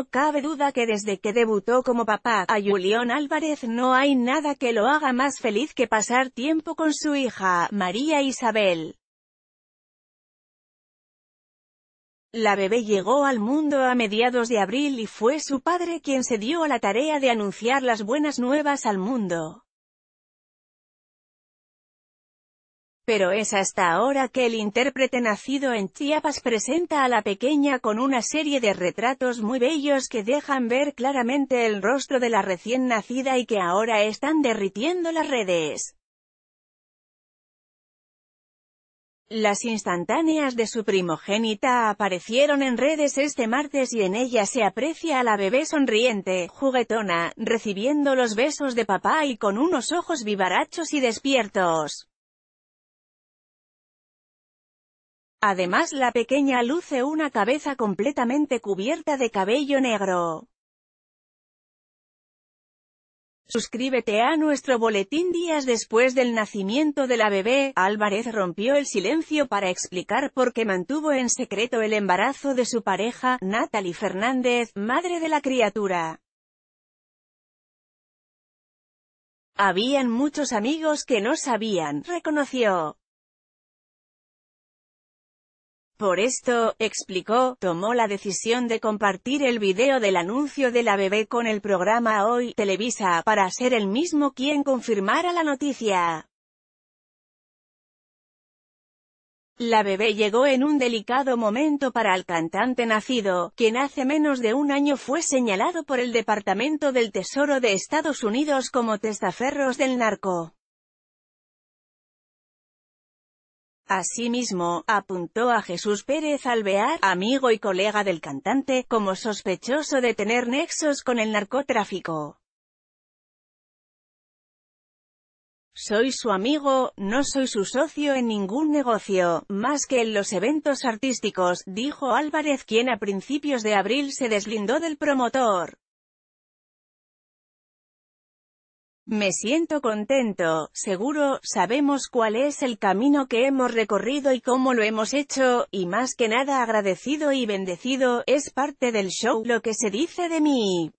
No cabe duda que desde que debutó como papá a Julián Álvarez no hay nada que lo haga más feliz que pasar tiempo con su hija, María Isabel. La bebé llegó al mundo a mediados de abril y fue su padre quien se dio a la tarea de anunciar las buenas nuevas al mundo. Pero es hasta ahora que el intérprete nacido en Chiapas presenta a la pequeña con una serie de retratos muy bellos que dejan ver claramente el rostro de la recién nacida y que ahora están derritiendo las redes. Las instantáneas de su primogénita aparecieron en redes este martes y en ellas se aprecia a la bebé sonriente, juguetona, recibiendo los besos de papá y con unos ojos vivarachos y despiertos. Además la pequeña luce una cabeza completamente cubierta de cabello negro. Suscríbete a nuestro boletín días después del nacimiento de la bebé, Álvarez rompió el silencio para explicar por qué mantuvo en secreto el embarazo de su pareja, Natalie Fernández, madre de la criatura. Habían muchos amigos que no sabían, reconoció. Por esto, explicó, tomó la decisión de compartir el video del anuncio de la bebé con el programa Hoy, Televisa, para ser el mismo quien confirmara la noticia. La bebé llegó en un delicado momento para el cantante nacido, quien hace menos de un año fue señalado por el Departamento del Tesoro de Estados Unidos como testaferros del narco. Asimismo, apuntó a Jesús Pérez Alvear, amigo y colega del cantante, como sospechoso de tener nexos con el narcotráfico. Soy su amigo, no soy su socio en ningún negocio, más que en los eventos artísticos, dijo Álvarez quien a principios de abril se deslindó del promotor. Me siento contento, seguro, sabemos cuál es el camino que hemos recorrido y cómo lo hemos hecho, y más que nada agradecido y bendecido, es parte del show lo que se dice de mí.